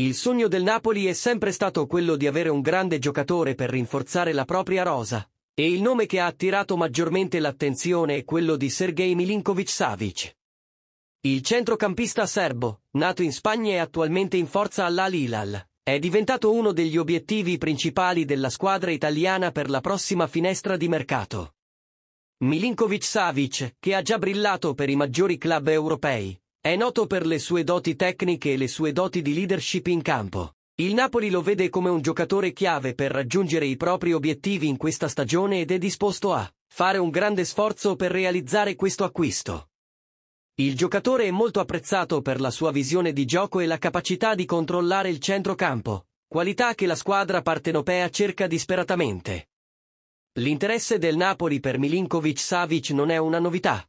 Il sogno del Napoli è sempre stato quello di avere un grande giocatore per rinforzare la propria rosa. E il nome che ha attirato maggiormente l'attenzione è quello di Sergei Milinkovic-Savic. Il centrocampista serbo, nato in Spagna e attualmente in forza all'Al-Hilal, è diventato uno degli obiettivi principali della squadra italiana per la prossima finestra di mercato. Milinkovic-Savic, che ha già brillato per i maggiori club europei, è noto per le sue doti tecniche e le sue doti di leadership in campo. Il Napoli lo vede come un giocatore chiave per raggiungere i propri obiettivi in questa stagione ed è disposto a fare un grande sforzo per realizzare questo acquisto. Il giocatore è molto apprezzato per la sua visione di gioco e la capacità di controllare il centrocampo, qualità che la squadra partenopea cerca disperatamente. L'interesse del Napoli per Milinkovic-Savic non è una novità.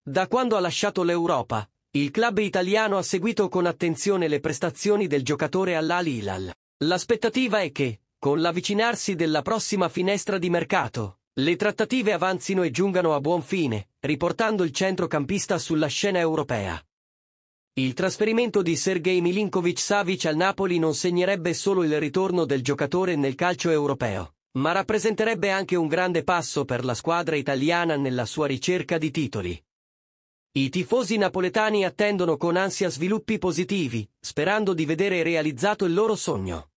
Da quando ha lasciato l'Europa, il club italiano ha seguito con attenzione le prestazioni del giocatore all'Al-Hilal. L'aspettativa è che, con l'avvicinarsi della prossima finestra di mercato, le trattative avanzino e giungano a buon fine, riportando il centrocampista sulla scena europea. Il trasferimento di Sergei Milinkovic-Savic al Napoli non segnerebbe solo il ritorno del giocatore nel calcio europeo, ma rappresenterebbe anche un grande passo per la squadra italiana nella sua ricerca di titoli. I tifosi napoletani attendono con ansia sviluppi positivi, sperando di vedere realizzato il loro sogno.